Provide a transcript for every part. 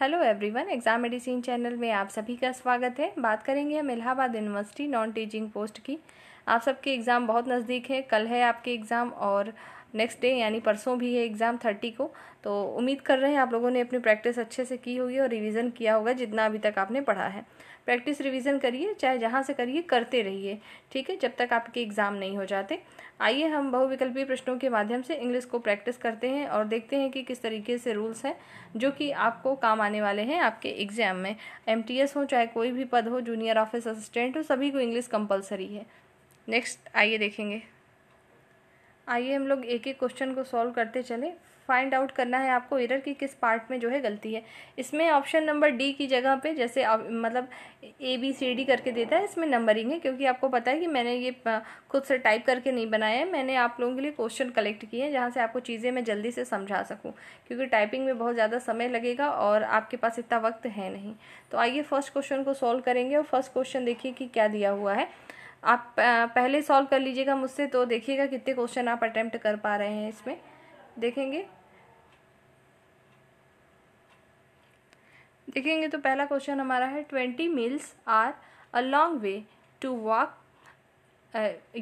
Hello everyone exam medicine channel में आप सभी का स्वागत है बात करेंगे हम Allahabad university non teaching post की आप सबके एग्ज़ाम बहुत नज़दीक है कल है आपके एग्ज़ाम और नेक्स्ट डे यानी परसों भी है एग्ज़ाम थर्टी को तो उम्मीद कर रहे हैं आप लोगों ने अपनी प्रैक्टिस अच्छे से की होगी और रिविज़न किया होगा जितना अभी तक आपने पढ़ा है प्रैक्टिस रिवीजन करिए चाहे जहाँ से करिए करते रहिए ठीक है जब तक आपके एग्ज़ाम नहीं हो जाते आइए हम बहुविकल्पीय प्रश्नों के माध्यम से इंग्लिश को प्रैक्टिस करते हैं और देखते हैं कि किस तरीके से रूल्स हैं जो कि आपको काम आने वाले हैं आपके एग्ज़ाम में एम हो चाहे कोई भी पद हो जूनियर ऑफिस असिस्टेंट हो सभी को इंग्लिश कंपलसरी है नेक्स्ट आइए देखेंगे आइए हम लोग एक एक क्वेश्चन को सॉल्व करते चले फाइंड आउट करना है आपको एरर की किस पार्ट में जो है गलती है इसमें ऑप्शन नंबर डी की जगह पे जैसे मतलब ए बी सी डी करके देता है इसमें नंबरिंग है क्योंकि आपको पता है कि मैंने ये खुद से टाइप करके नहीं बनाया है मैंने आप लोगों के लिए क्वेश्चन कलेक्ट किए हैं जहाँ से आपको चीज़ें मैं जल्दी से समझा सकूँ क्योंकि टाइपिंग में बहुत ज़्यादा समय लगेगा और आपके पास इतना वक्त है नहीं तो आइए फर्स्ट क्वेश्चन को सॉल्व करेंगे और फर्स्ट क्वेश्चन देखिए कि क्या दिया हुआ है आप पहले सॉल्व कर लीजिएगा मुझसे तो देखिएगा कितने क्वेश्चन आप अटैम्प्ट कर पा रहे हैं इसमें देखेंगे देखेंगे तो पहला क्वेश्चन हमारा है twenty miles are a long way to walk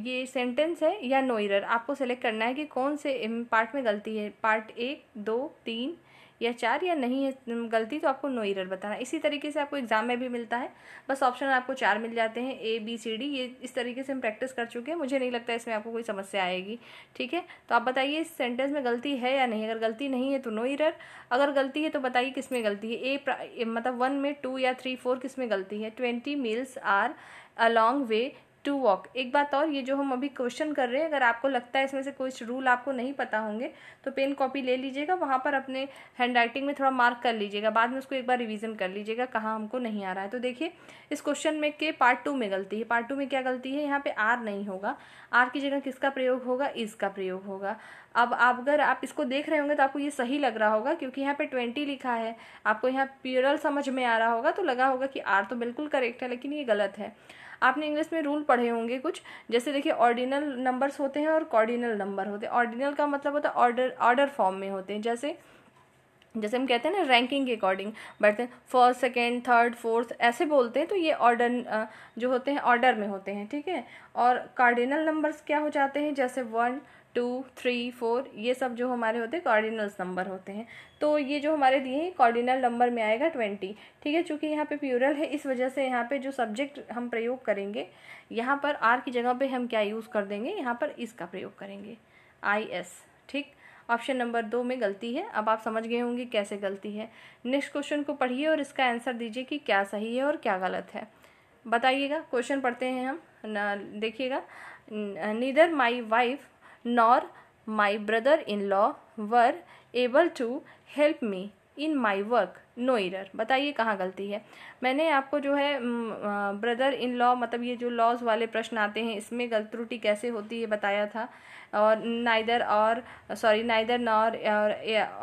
ये सेंटेंस है या नोइर आपको सेलेक्ट करना है कि कौन से पार्ट में गलती है पार्ट एक दो तीन या चार या नहीं है गलती तो आपको नो एरर बताना इसी तरीके से आपको एग्जाम में भी मिलता है बस ऑप्शन आपको चार मिल जाते हैं ए बी सी डी ये इस तरीके से हम प्रैक्टिस कर चुके हैं मुझे नहीं लगता इसमें आपको कोई समस्या आएगी ठीक है तो आप बताइए इस सेंटेंस में गलती है या नहीं अगर गलती नहीं है तो नो एरर अगर गलती है तो बताइए किस में गलती है ए मतलब वन में टू या थ्री फोर किस में गलती है twenty miles are along way to walk एक बात और ये जो हम अभी क्वेश्चन कर रहे हैं अगर आपको लगता है इसमें से कुछ रूल आपको नहीं पता होंगे तो पेन कॉपी ले लीजिएगा वहाँ पर अपने हैंड राइटिंग में थोड़ा मार्क कर लीजिएगा बाद में उसको एक बार रिविज़न कर लीजिएगा कहाँ हमको नहीं आ रहा है तो देखिए इस क्वेश्चन में के पार्ट टू में गलती है पार्ट टू में क्या गलती है यहाँ पर आर नहीं होगा आर की जगह किसका प्रयोग होगा इस का प्रयोग होगा अब आप अगर आप इसको देख रहे होंगे तो आपको ये सही लग रहा होगा क्योंकि यहाँ पे ट्वेंटी लिखा है आपको यहाँ प्यूरल समझ में आ रहा होगा तो लगा होगा कि आर तो बिल्कुल करेक्ट है लेकिन ये गलत है आपने इंग्लिश में रूल पढ़े होंगे कुछ जैसे देखिए ऑर्डिनल नंबर्स होते हैं और कॉर्डिनल नंबर होते हैं ऑर्डिनल का मतलब होता है ऑर्डर ऑर्डर फॉर्म में होते हैं जैसे जैसे हम कहते हैं ना रैंकिंग के अकॉर्डिंग बट हैं फर्स्ट सेकेंड थर्ड फोर्थ ऐसे बोलते हैं तो ये ऑर्डर जो होते हैं ऑर्डर में होते हैं ठीक है और कार्डिनल नंबर्स क्या हो जाते हैं जैसे वन टू थ्री फोर ये सब जो हमारे होते हैं कॉर्डिनल्स नंबर होते हैं तो ये जो हमारे दिए हैं कॉर्डिनल नंबर में आएगा ट्वेंटी ठीक है चूँकि यहाँ पे प्यूरल है इस वजह से यहाँ पे जो सब्जेक्ट हम प्रयोग करेंगे यहाँ पर आर की जगह पे हम क्या यूज़ कर देंगे यहाँ पर इसका प्रयोग करेंगे आई एस ठीक ऑप्शन नंबर दो में गलती है अब आप समझ गए होंगे कैसे गलती है नेक्स्ट क्वेश्चन को पढ़िए और इसका आंसर दीजिए कि क्या सही है और क्या गलत है बताइएगा क्वेश्चन पढ़ते हैं हम देखिएगा neither my wife nor my brother in law were able to help me in my work no error बताइए कहाँ गलती है मैंने आपको जो है ब्रदर इन लॉ मतलब ये जो लॉज वाले प्रश्न आते हैं इसमें गलत त्रुटि कैसे होती है बताया था और नाइदर और सॉरी नाइदर नॉर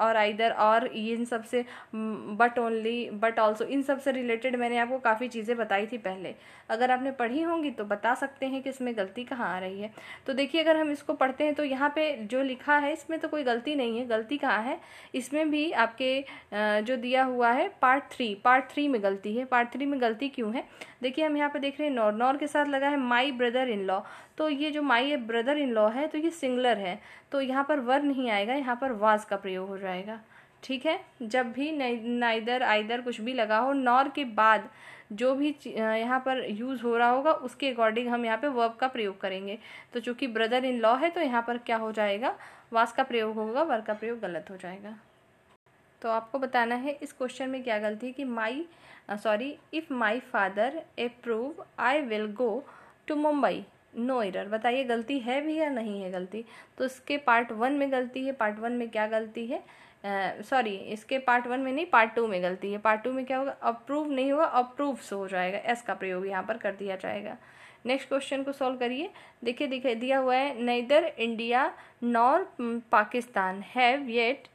और आइदर और इन सब से बट ओनली बट ऑल्सो इन सब से रिलेटेड मैंने आपको काफ़ी चीज़ें बताई थी पहले अगर आपने पढ़ी होंगी तो बता सकते हैं कि इसमें गलती कहाँ आ रही है तो देखिए अगर हम इसको पढ़ते हैं तो यहाँ पे जो लिखा है इसमें तो कोई गलती नहीं है गलती कहाँ है इसमें भी आपके जो दिया हुआ है पार्ट थ्री पार्ट थ्री में गलती है पार्ट थ्री में गलती क्यों है देखिए हम यहाँ पे देख रहे हैं नॉर नॉर के साथ लगा है माई ब्रदर इन लॉ तो ये जो माई ब्रदर इन लॉ है तो ये सिंगलर है तो यहाँ पर वर नहीं आएगा यहाँ पर वाज का प्रयोग हो जाएगा ठीक है जब भी नाइदर आइदर कुछ भी लगा हो नॉर के बाद जो भी यहाँ पर यूज़ हो रहा होगा उसके अकॉर्डिंग हम यहाँ पे वर्ब का प्रयोग करेंगे तो चूंकि ब्रदर इन लॉ है तो यहाँ पर क्या हो जाएगा वास का प्रयोग होगा वर का प्रयोग गलत हो जाएगा तो आपको बताना है इस क्वेश्चन में क्या गलती है कि my sorry if my father approve I will go to Mumbai no error बताइए गलती है भी या नहीं है गलती तो इसके पार्ट वन में गलती है पार्ट वन में क्या गलती है सॉरी uh, इसके पार्ट वन में नहीं पार्ट टू में गलती है पार्ट टू में क्या होगा अप्रूव नहीं होगा अप्रूव से हो जाएगा एस का प्रयोग यहाँ पर कर दिया जाएगा नेक्स्ट क्वेश्चन को सॉल्व करिए देखिए दिखाई दिया हुआ है neither India nor Pakistan have yet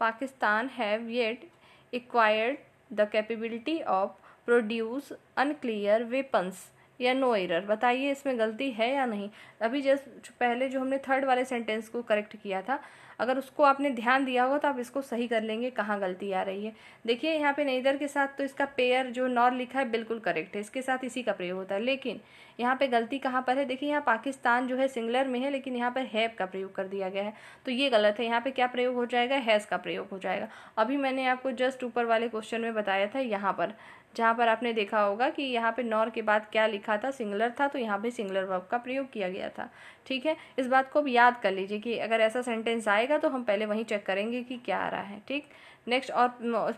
Pakistan have yet acquired the capability of produce unclear weapons या नो एरर बताइए इसमें गलती है या नहीं अभी जस्ट पहले जो हमने थर्ड वाले सेंटेंस को करेक्ट किया था अगर उसको आपने ध्यान दिया होगा तो आप इसको सही कर लेंगे कहाँ गलती आ रही है देखिए यहाँ पे नेदर के साथ तो इसका पेयर जो नॉर लिखा है बिल्कुल करेक्ट है इसके साथ इसी का प्रयोग होता है लेकिन यहाँ पे गलती कहाँ पर है देखिए यहाँ पाकिस्तान जो है सिंगलर में है लेकिन यहाँ पर हैव का प्रयोग कर दिया गया है तो ये गलत है यहाँ पर क्या प्रयोग हो जाएगा हैज़ का प्रयोग हो जाएगा अभी मैंने आपको जस्ट ऊपर वाले क्वेश्चन में बताया था यहाँ पर जहाँ पर आपने देखा होगा कि यहाँ पे नॉर के बाद क्या लिखा था सिंगुलर था तो यहाँ पे सिंगुलर वर्ब का प्रयोग किया गया था ठीक है इस बात को अब याद कर लीजिए कि अगर ऐसा सेंटेंस आएगा तो हम पहले वहीं चेक करेंगे कि क्या आ रहा है ठीक नेक्स्ट और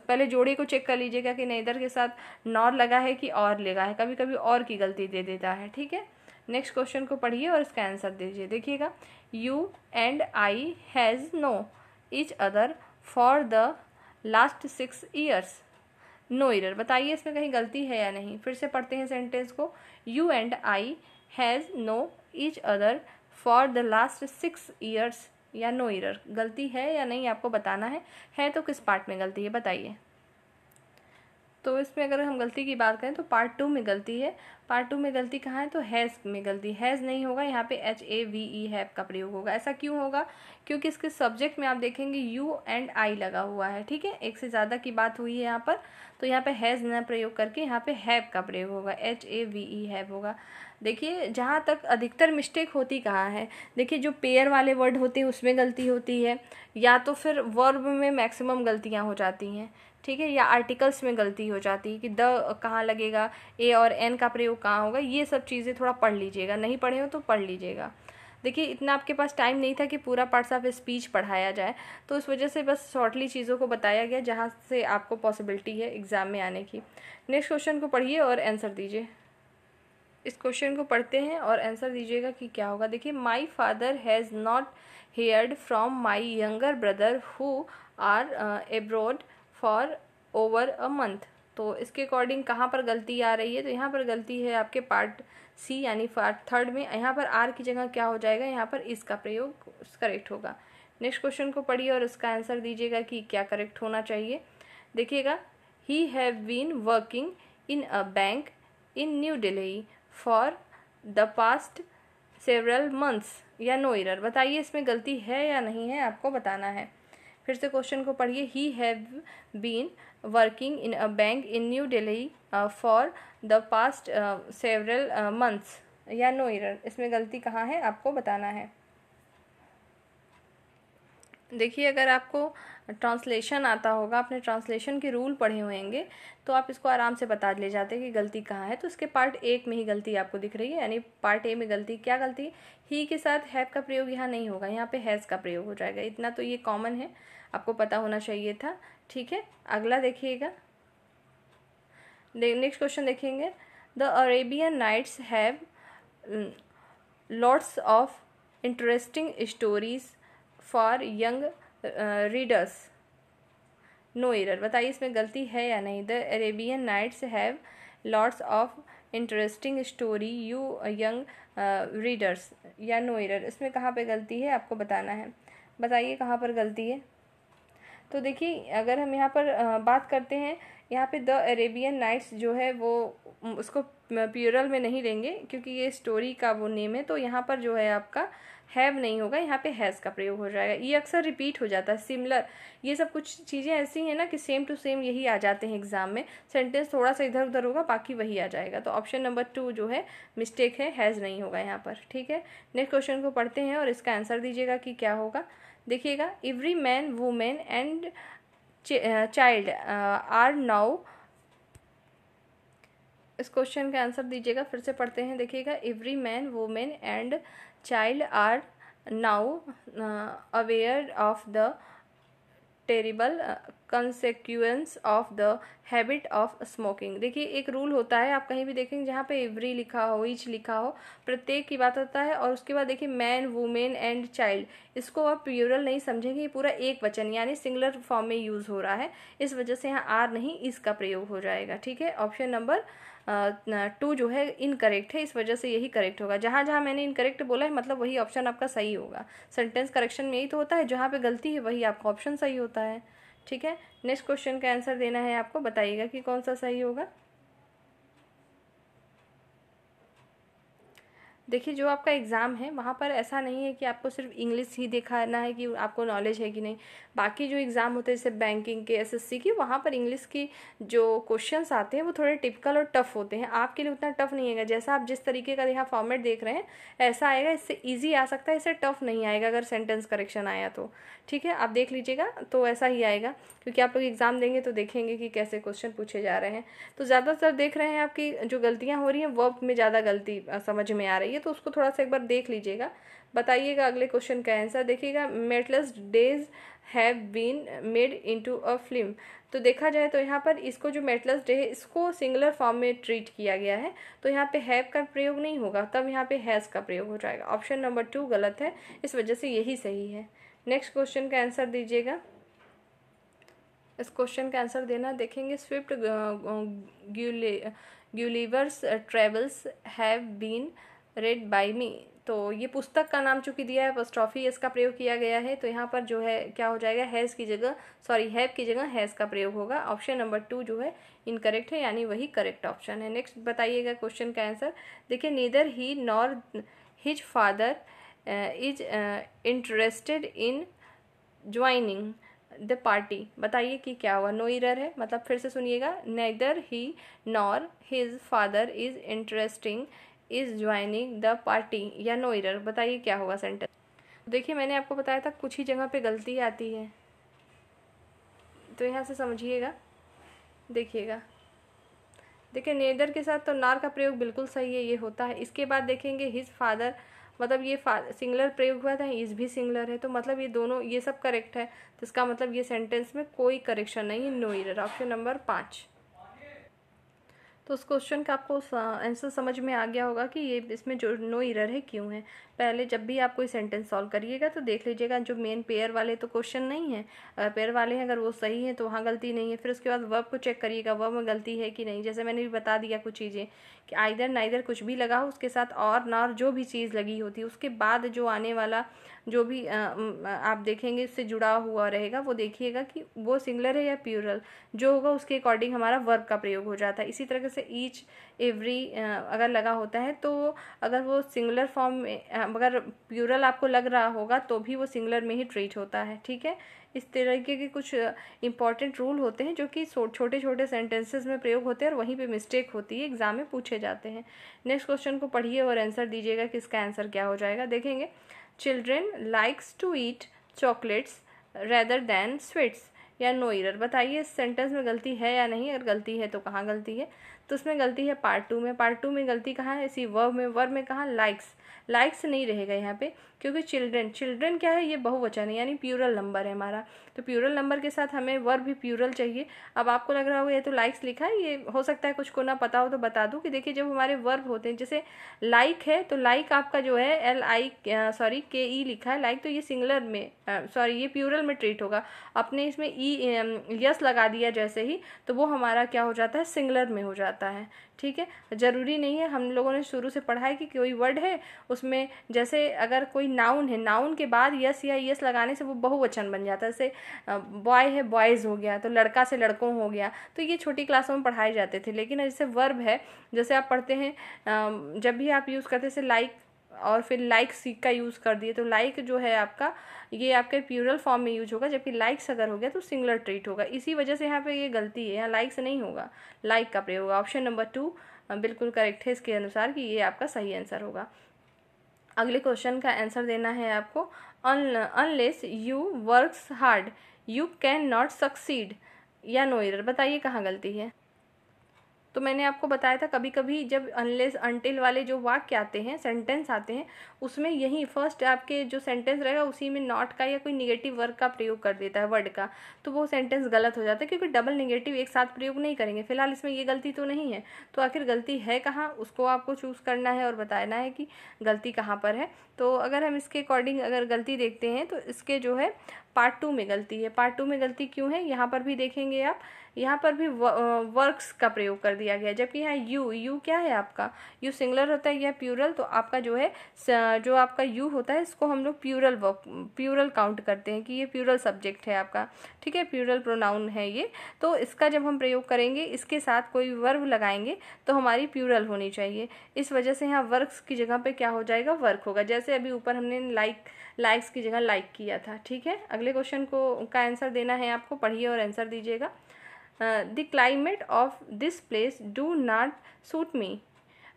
पहले जोड़े को चेक कर लीजिएगा कि नहीं इधर के साथ नॉर लगा है कि और लगा है कभी कभी और की गलती दे देता है ठीक है नेक्स्ट क्वेश्चन को पढ़िए और इसका आंसर दीजिए देखिएगा you and I has know each other for the last six years no error बताइए इसमें कहीं गलती है या नहीं फिर से पढ़ते हैं सेंटेंस को you and I has know each other for the last six years या नो इरर गलती है या नहीं आपको बताना है है तो किस पार्ट में गलती है बताइए तो इसमें अगर हम गलती की बात करें तो पार्ट टू में गलती है पार्ट टू में गलती कहाँ है तो हैज़ में गलती हैज़ नहीं होगा यहाँ पे H A V E e have का प्रयोग होगा ऐसा क्यों होगा क्योंकि इसके सब्जेक्ट में आप देखेंगे यू एंड आई लगा हुआ है ठीक है एक से ज़्यादा की बात हुई है यहाँ पर तो यहाँ पे हैज़ न प्रयोग करके यहाँ पे हैव का प्रयोग होगा H A V E have होगा देखिए जहाँ तक अधिकतर मिस्टेक होती कहाँ है देखिए जो पेयर वाले वर्ड होते हैं उसमें गलती होती है या तो फिर वर्ब में मैक्सिमम गलतियाँ हो जाती हैं ठीक है या आर्टिकल्स में गलती हो जाती है कि द कहाँ लगेगा ए और एन का प्रयोग कहाँ होगा ये सब चीज़ें थोड़ा पढ़ लीजिएगा नहीं पढ़े हो तो पढ़ लीजिएगा देखिए इतना आपके पास टाइम नहीं था कि पूरा पार्ट्स ऑफ स्पीच पढ़ाया जाए तो उस वजह से बस शॉर्टली चीज़ों को बताया गया जहाँ से आपको पॉसिबिलिटी है एग्ज़ाम में आने की नेक्स्ट क्वेश्चन को पढ़िए और आंसर दीजिए इस क्वेश्चन को पढ़ते हैं और आंसर दीजिएगा कि क्या होगा देखिए my father has not heard from my younger brother who are abroad for over a month तो इसके अकॉर्डिंग कहाँ पर गलती आ रही है तो यहाँ पर गलती है आपके पार्ट सी यानी पार्ट थर्ड में यहाँ पर आर की जगह क्या हो जाएगा यहाँ पर इसका प्रयोग करेक्ट होगा नेक्स्ट क्वेश्चन को पढ़िए और उसका आंसर दीजिएगा कि क्या करेक्ट होना चाहिए देखिएगा he have been working in a bank in New Delhi for the past several months या नो इरर बताइए इसमें गलती है या नहीं है आपको बताना है फिर से क्वेश्चन को पढ़िए he have been working in a bank in New Delhi for the past several months या नो इरर इसमें गलती कहाँ है आपको बताना है देखिए अगर आपको ट्रांसलेशन आता होगा आपने ट्रांसलेशन के रूल पढ़े होंगे तो आप इसको आराम से बता ले जाते हैं कि गलती कहाँ है तो इसके पार्ट एक में ही गलती आपको दिख रही है यानी पार्ट ए में गलती क्या गलती ही के साथ हैव का प्रयोग यहाँ नहीं होगा यहाँ पे हैज़ का प्रयोग हो जाएगा इतना तो ये कॉमन है आपको पता होना चाहिए था ठीक है अगला देखिएगा नेक्स्ट क्वेश्चन देखेंगे the Arabian Nights have lots of interesting stories for young readers no error बताइए इसमें गलती है या नहीं the Arabian Nights have lots of interesting story you young readers या नो एरर इसमें कहाँ पे गलती है आपको बताना है बताइए कहाँ पर गलती है तो देखिए अगर हम यहाँ पर बात करते हैं यहाँ पे द अरेबियन नाइट्स जो है वो उसको प्यूरल में नहीं लेंगे क्योंकि ये स्टोरी का वो नेम है तो यहाँ पर जो है आपका हैव नहीं होगा यहाँ पे हैज़ का प्रयोग हो जाएगा ये अक्सर रिपीट हो जाता है सिमिलर ये सब कुछ चीज़ें ऐसी हैं ना कि सेम टू सेम यही आ जाते हैं एग्ज़ाम में सेंटेंस थोड़ा सा इधर उधर होगा बाकी वही आ जाएगा तो ऑप्शन नंबर टू जो है मिस्टेक है हैज़ नहीं होगा यहाँ पर ठीक है नेक्स्ट क्वेश्चन को पढ़ते हैं और इसका आंसर दीजिएगा कि क्या होगा देखिएगा every man women and child are now इस क्वेश्चन का आंसर दीजिएगा फिर से पढ़ते हैं देखिएगा every man women and child are now aware of the terrible consequence of the habit of smoking देखिए एक रूल होता है आप कहीं भी देखेंगे जहाँ पे एवरी लिखा हो ईच लिखा हो प्रत्येक की बात होता है और उसके बाद देखिए मैन वुमेन एंड चाइल्ड इसको आप प्यूरल नहीं समझेंगे ये पूरा एक वचन यानी सिंगुलर फॉर्म में यूज़ हो रहा है इस वजह से यहाँ आर नहीं इसका प्रयोग हो जाएगा ठीक है ऑप्शन नंबर टू जो है इनकरेक्ट है इस वजह से यही करेक्ट होगा जहाँ जहाँ मैंने इनकरेक्ट बोला है मतलब वही ऑप्शन आपका सही होगा सेंटेंस करेक्शन में यही तो होता है जहाँ पे गलती है वही आपका ऑप्शन सही होता है ठीक है नेक्स्ट क्वेश्चन का आंसर देना है आपको बताइएगा कि कौन सा सही होगा देखिए जो आपका एग्ज़ाम है वहाँ पर ऐसा नहीं है कि आपको सिर्फ इंग्लिश ही दिखाना है कि आपको नॉलेज है कि नहीं बाकी जो एग्ज़ाम होते हैं जैसे बैंकिंग के एसएससी के वहाँ पर इंग्लिश की जो क्वेश्चंस आते हैं वो थोड़े टिपिकल और टफ होते हैं आपके लिए उतना टफ नहीं आएगा जैसा आप जिस तरीके का यहाँ फॉर्मेट देख रहे हैं ऐसा आएगा इससे ईजी आ सकता है इससे टफ नहीं आएगा अगर सेंटेंस करेक्शन आया तो ठीक है आप देख लीजिएगा तो ऐसा ही आएगा क्योंकि आप लोग एग्ज़ाम देंगे तो देखेंगे कि कैसे क्वेश्चन पूछे जा रहे हैं तो ज़्यादातर देख रहे हैं आपकी जो गलतियाँ हो रही हैं वर्ब में ज़्यादा गलती समझ में आ रही है चाहिए तो उसको थोड़ा सा एक बार देख लीजिएगा बताइएगा अगले क्वेश्चन का आंसर देखिएगा mateless days have been made into a film तो देखा जाए तो यहाँ पर इसको जो मेटलस डे है इसको सिंगुलर फॉर्म में ट्रीट किया गया है तो यहाँ पे हैव का प्रयोग नहीं होगा तब यहाँ पे हैज़ का प्रयोग हो जाएगा ऑप्शन नंबर टू गलत है इस वजह से यही सही है नेक्स्ट क्वेश्चन का आंसर दीजिएगा इस क्वेश्चन का आंसर देना देखेंगे Swift Gulliver's Travels have been read by me तो ये पुस्तक का नाम चूँकि दिया है पोस्टॉफी इसका प्रयोग किया गया है तो यहाँ पर जो है क्या हो जाएगा हैज़ की जगह सॉरी हैव की जगह हैज़ का प्रयोग होगा ऑप्शन नंबर टू जो है इनकरेक्ट है यानी वही करेक्ट ऑप्शन है नेक्स्ट बताइएगा क्वेश्चन का आंसर देखिए neither he nor his father is interested in joining the party बताइए कि क्या हुआ नो इरर है मतलब फिर से सुनिएगा neither he nor his father is interesting is joining the party या नो इरर बताइए क्या होगा सेंटेंस देखिए मैंने आपको बताया था कुछ ही जगह पे गलती आती है तो यहाँ से समझिएगा देखिएगा देखिए नेदर के साथ तो नार का प्रयोग बिल्कुल सही है ये होता है इसके बाद देखेंगे हिज फादर मतलब ये सिंगलर प्रयोग हुआ था इज भी सिंगलर है तो मतलब ये दोनों ये सब करेक्ट है तो इसका मतलब ये सेंटेंस में कोई करेक्शन नहीं है नो इरर ऑप्शन नंबर पाँच तो उस क्वेश्चन का आपको आंसर समझ में आ गया होगा कि ये इसमें जो नो इरर है क्यों है पहले जब भी आप कोई सेंटेंस सॉल्व करिएगा तो देख लीजिएगा जो मेन पेयर वाले तो क्वेश्चन नहीं है पेयर वाले हैं अगर वो सही है तो वहाँ गलती नहीं है फिर उसके बाद वर्ब को चेक करिएगा वर्ब में गलती है कि नहीं जैसे मैंने भी बता दिया कुछ चीज़ें कि आइधर ना इधर कुछ भी लगा हो उसके साथ और ना और जो भी चीज़ लगी होती है उसके बाद जो आने वाला जो भी आप देखेंगे उससे जुड़ा हुआ रहेगा वो देखिएगा कि वो सिंगलर है या प्यूरल जो होगा उसके अकॉर्डिंग हमारा वर्ब का प्रयोग हो जाता है इसी तरह से ईच एवरी अगर लगा होता है तो अगर वो सिंगुलर फॉर्म में अगर प्यूरल आपको लग रहा होगा तो भी वो सिंगुलर में ही ट्रीट होता है ठीक है इस तरीके के कुछ इंपॉर्टेंट रूल होते हैं जो कि छोटे छोटे सेंटेंसेस में प्रयोग होते हैं और वहीं पे मिस्टेक होती है एग्जाम में पूछे जाते हैं नेक्स्ट क्वेश्चन को पढ़िए और आंसर दीजिएगा कि इसका आंसर क्या हो जाएगा देखेंगे children likes to eat chocolates rather than sweets या नो इरर बताइए इस सेंटेंस में गलती है या नहीं अगर गलती है तो कहाँ गलती है तो उसमें गलती है पार्ट टू में पार्ट टू में गलती कहाँ है इसी वर्ब में वर्ब में कहाँ लाइक्स लाइक्स नहीं रहेगा यहाँ पे क्योंकि चिल्ड्रन चिल्ड्रन क्या है ये बहुवचन है यानी प्यूरल नंबर है हमारा तो प्यूरल नंबर के साथ हमें वर्ब भी प्यूरल चाहिए अब आपको लग रहा होगा ये तो लाइक्स लिखा है ये हो सकता है कुछ को ना पता हो तो बता दूँ कि देखिए जब हमारे वर्ब होते हैं जैसे लाइक है तो लाइक आपका जो है एल आई सॉरी के ई लिखा है लाइक तो ये सिंगलर में सॉरी ये प्यूरल में ट्रीट होगा अपने इसमें ई e, यस लगा दिया जैसे ही तो वो हमारा क्या हो जाता है सिंगलर में हो जाता है ठीक है ज़रूरी नहीं है हम लोगों ने शुरू से पढ़ा है कि कोई वर्ड है उसमें जैसे अगर कोई नाउन है नाउन के बाद यस या यस लगाने से वो बहुवचन बन जाता है जैसे बॉय है बॉयज़ हो गया तो लड़का से लड़कों हो गया तो ये छोटी क्लासों में पढ़ाए जाते थे लेकिन जैसे वर्ब है जैसे आप पढ़ते हैं जब भी आप यूज़ करते जैसे लाइक और फिर लाइक सीख का यूज़ कर दिए तो लाइक जो है आपका ये आपके प्यूरल फॉर्म में यूज होगा जबकि लाइक्स अगर हो गया तो सिंगुलर ट्रीट होगा इसी वजह से यहाँ पे ये गलती है यहाँ लाइक्स नहीं होगा लाइक का प्रयोग होगा ऑप्शन नंबर टू बिल्कुल करेक्ट है इसके अनुसार कि ये आपका सही आंसर होगा अगले क्वेश्चन का आंसर देना है आपको unless you works hard you can not succeed या नो एरर बताइए कहाँ गलती है तो मैंने आपको बताया था कभी कभी जब अनलेस अनटिल वाले जो वाक्य आते हैं सेंटेंस आते हैं उसमें यही फर्स्ट आपके जो सेंटेंस रहेगा उसी में नॉट का या कोई निगेटिव वर्ग का प्रयोग कर देता है वर्ड का तो वो सेंटेंस गलत हो जाता है क्योंकि डबल निगेटिव एक साथ प्रयोग नहीं करेंगे फिलहाल इसमें ये गलती तो नहीं है तो आखिर गलती है कहाँ उसको आपको चूज़ करना है और बताना है कि गलती कहाँ पर है तो अगर हम इसके अकॉर्डिंग अगर गलती देखते हैं तो इसके जो है पार्ट टू में गलती है पार्ट टू में गलती क्यों है यहाँ पर भी देखेंगे आप यहाँ पर भी वर्क्स का प्रयोग कर दिया गया जबकि यहाँ यू यू क्या है आपका यू सिंगुलर होता है या प्यूरल तो आपका जो है जो आपका यू होता है इसको हम लोग प्यूरल वर्क प्यूरल काउंट करते हैं कि ये प्यूरल सब्जेक्ट है आपका ठीक है प्यूरल प्रोनाउन है ये तो इसका जब हम प्रयोग करेंगे इसके साथ कोई वर्व लगाएंगे तो हमारी प्यूरल होनी चाहिए इस वजह से यहाँ वर्क्स की जगह पर क्या हो जाएगा वर्क होगा जैसे अभी ऊपर हमने लाइक like, लाइक्स की जगह लाइक किया था ठीक है अगले क्वेश्चन को का आंसर देना है आपको पढ़िए और आंसर दीजिएगा the climate of this place do not suit me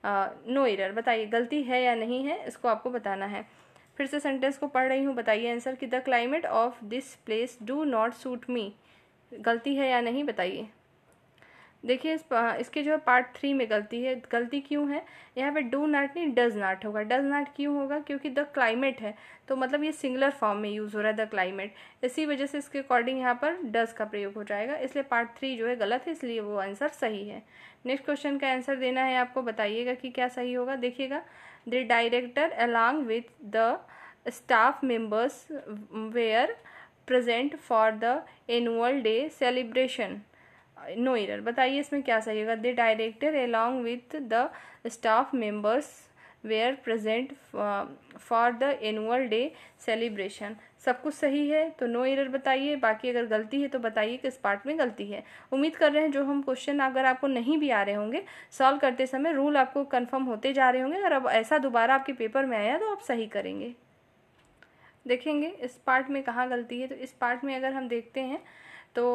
no error बताइए गलती है या नहीं है इसको आपको बताना है फिर से सेंटेंस को पढ़ रही हूँ बताइए आंसर कि the climate of this place do not suit me गलती है या नहीं बताइए देखिए इस इसके जो है पार्ट थ्री में गलती है गलती क्यों है यहाँ पे डू नाट नहीं डज नाट होगा डज नाट क्यों होगा क्योंकि द क्लाइमेट है तो मतलब ये सिंगुलर फॉर्म में यूज़ हो रहा है द क्लाइमेट इसी वजह से इसके अकॉर्डिंग यहाँ पर डज का प्रयोग हो जाएगा इसलिए पार्ट थ्री जो है गलत है इसलिए वो आंसर सही है नेक्स्ट क्वेश्चन का आंसर देना है आपको बताइएगा कि क्या सही होगा देखिएगा the director along with the staff members were present for the annual day celebration no error बताइए इसमें क्या सही होगा the director along with the staff members were present for the annual day celebration सब कुछ सही है तो नो एरर बताइए बाकी अगर गलती है तो बताइए किस पार्ट में गलती है उम्मीद कर रहे हैं जो हम क्वेश्चन अगर आपको नहीं भी आ रहे होंगे सॉल्व करते समय रूल आपको कंफर्म होते जा रहे होंगे अगर अब ऐसा दोबारा आपके पेपर में आया तो आप सही करेंगे देखेंगे इस पार्ट में कहाँ गलती है तो इस पार्ट में अगर हम देखते हैं तो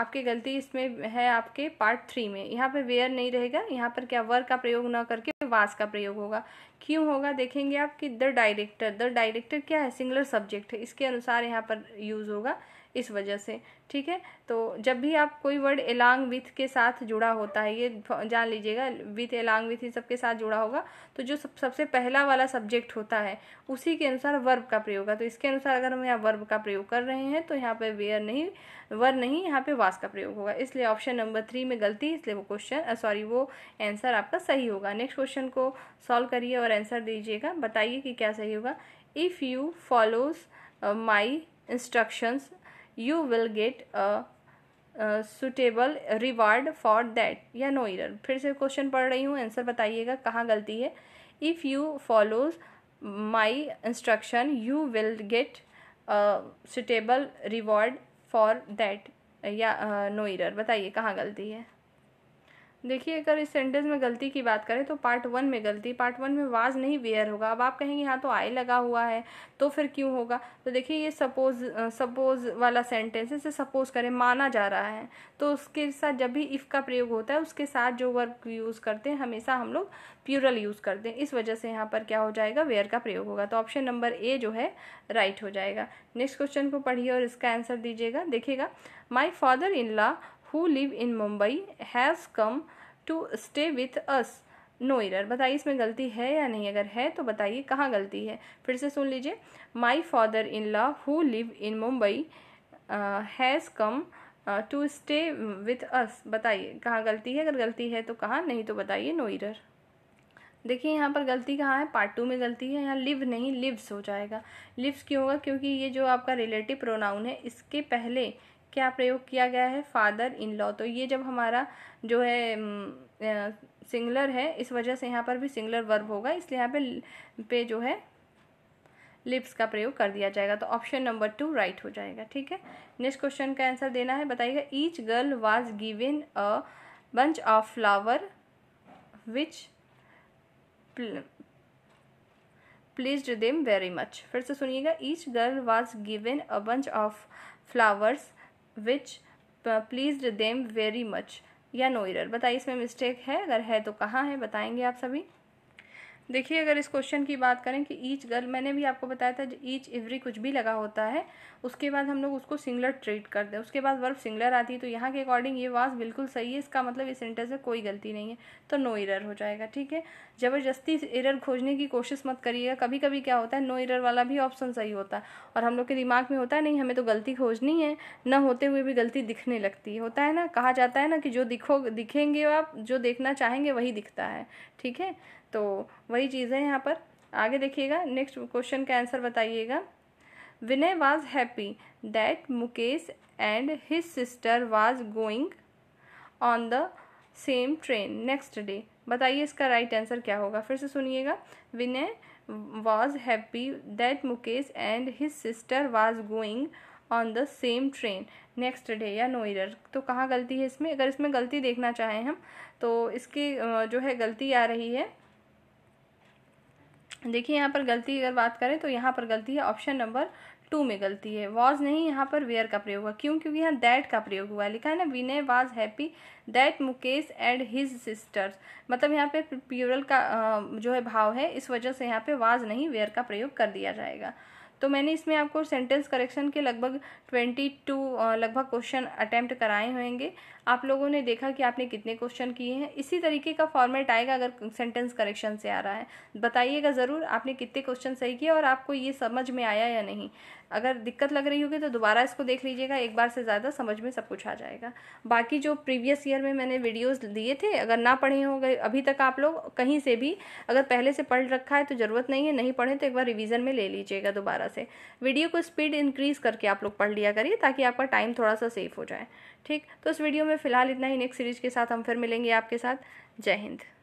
आपकी गलती इसमें है आपके पार्ट थ्री में यहाँ पे वेयर नहीं रहेगा यहाँ पर क्या वर का प्रयोग ना करके वास का प्रयोग होगा क्यों होगा देखेंगे आप कि द डायरेक्टर द डायरेक्टर क्या है सिंगुलर सब्जेक्ट है इसके अनुसार यहाँ पर यूज़ होगा इस वजह से ठीक है तो जब भी आप कोई वर्ड एलॉन्ग विथ के साथ जुड़ा होता है ये जान लीजिएगा विथ एलॉन्ग विथ इन सबके साथ जुड़ा होगा तो जो सब सबसे पहला वाला सब्जेक्ट होता है उसी के अनुसार वर्ब का प्रयोग है तो इसके अनुसार अगर हम यहाँ वर्ब का प्रयोग कर रहे हैं तो यहाँ पे वेयर नहीं वर नहीं यहाँ पे वास का प्रयोग होगा इसलिए ऑप्शन नंबर थ्री में गलती इसलिए वो क्वेश्चन सॉरी वो आंसर आपका सही होगा नेक्स्ट क्वेश्चन को सॉल्व करिए और आंसर दीजिएगा बताइए कि क्या सही होगा if you follows my instructions you will get suitable reward for that या नो इर फिर से क्वेश्चन पढ़ रही हूँ आंसर बताइएगा कहाँ गलती है if you follows my instruction you will get suitable reward for that या नो uh, इर बताइए कहाँ गलती है देखिए अगर इस सेंटेंस में गलती की बात करें तो पार्ट वन में गलती पार्ट वन में वाज नहीं वेयर होगा अब आप कहेंगे यहाँ तो आई लगा हुआ है तो फिर क्यों होगा तो देखिए ये सपोज सपोज वाला सेंटेंस है इसे सपोज करें माना जा रहा है तो उसके साथ जब भी इफ़ का प्रयोग होता है उसके साथ जो वर्क यूज़ करते हैं हमेशा हम लोग प्यूरल यूज़ करते हैं इस वजह से यहाँ पर क्या हो जाएगा वेयर का प्रयोग होगा तो ऑप्शन नंबर ए जो है राइट हो जाएगा नेक्स्ट क्वेश्चन को पढ़िए और इसका आंसर दीजिएगा देखिएगा my father in law who live in Mumbai has come to stay with us. No no बताइए इसमें गलती है या नहीं अगर है तो बताइए कहाँ गलती है फिर से सुन लीजिए my father in law who live in Mumbai has come to stay with us बताइए कहाँ गलती है अगर गलती है तो कहाँ नहीं तो बताइए नो इरर देखिए यहाँ पर गलती कहाँ है पार्ट टू में गलती है यहाँ लिव नहीं लिव्स हो जाएगा लिव्स क्यों होगा क्योंकि ये जो आपका रिलेटिव प्रोनाउन है इसके पहले क्या प्रयोग किया गया है फादर इन लॉ तो ये जब हमारा जो है सिंगलर है इस वजह से यहाँ पर भी सिंगलर वर्ब होगा इसलिए यहाँ पे पे जो है लिप्स का प्रयोग कर दिया जाएगा तो ऑप्शन नंबर टू राइट हो जाएगा ठीक है नेक्स्ट क्वेश्चन का आंसर देना है बताइएगा each girl was given a bunch of flower which please them very much फिर से सुनिएगा each girl was given a bunch of flowers which please them very much या नो इरर बताइए इसमें मिस्टेक है अगर है तो कहाँ है बताएंगे आप सभी देखिए अगर इस क्वेश्चन की बात करें कि ईच गर्ल मैंने भी आपको बताया था ईच एवरी कुछ भी लगा होता है उसके बाद हम लोग उसको सिंगलर ट्रीट करते हैं उसके बाद वर्ब सिंगलर आती है तो यहाँ के अकॉर्डिंग ये वाज बिल्कुल सही है इसका मतलब इस सेंटेंस में कोई गलती नहीं है तो नो इरर हो जाएगा ठीक है ज़बरदस्ती एरर खोजने की कोशिश मत करिएगा कभी कभी क्या होता है नो इरर वाला भी ऑप्शन सही होता है और हम लोग के दिमाग में होता है नहीं हमें तो गलती खोजनी है न होते हुए भी गलती दिखने लगती है होता है ना कहा जाता है ना कि जो दिखो दिखेंगे आप जो देखना चाहेंगे वही दिखता है ठीक है तो वही चीज़ है यहाँ पर आगे देखिएगा नेक्स्ट क्वेश्चन का आंसर बताइएगा Vinay was happy that Mukesh and his sister was going on the same train next day बताइए इसका राइट आंसर क्या होगा फिर से सुनिएगा Vinay was happy that Mukesh and his sister was going on the same train next day या no error तो कहाँ गलती है इसमें अगर इसमें गलती देखना चाहें हम तो इसकी जो है गलती आ रही है देखिए यहाँ पर गलती अगर बात करें तो यहाँ पर गलती है ऑप्शन नंबर टू में गलती है वॉज नहीं यहाँ पर वेयर का प्रयोग हुआ क्यों क्योंकि यहाँ दैट का प्रयोग हुआ है लिखा है ना Vinay was happy that Mukesh and his sisters मतलब यहाँ पे प्यूरल का जो है भाव है इस वजह से यहाँ पे वाज नहीं वेयर का प्रयोग कर दिया जाएगा तो मैंने इसमें आपको सेंटेंस करेक्शन के लगभग ट्वेंटी टू लगभग क्वेश्चन अटैम्प्ट कराए होंगे आप लोगों ने देखा कि आपने कितने क्वेश्चन किए हैं इसी तरीके का फॉर्मेट आएगा अगर सेंटेंस करेक्शन से आ रहा है बताइएगा ज़रूर आपने कितने क्वेश्चन सही किए और आपको ये समझ में आया या नहीं अगर दिक्कत लग रही होगी तो दोबारा इसको देख लीजिएगा एक बार से ज़्यादा समझ में सब कुछ आ जाएगा बाकी जो प्रीवियस ईयर में मैंने वीडियोस दिए थे अगर ना पढ़े हो गए अभी तक आप लोग कहीं से भी अगर पहले से पढ़ रखा है तो ज़रूरत नहीं है नहीं पढ़े तो एक बार रिविज़न में ले लीजिएगा दोबारा से वीडियो को स्पीड इंक्रीज करके आप लोग पढ़ लिया करिए ताकि आपका टाइम थोड़ा सा सेफ हो जाए ठीक तो इस वीडियो में फिलहाल इतना ही नेक्स्ट सीरीज के साथ हम फिर मिलेंगे आपके साथ जय हिंद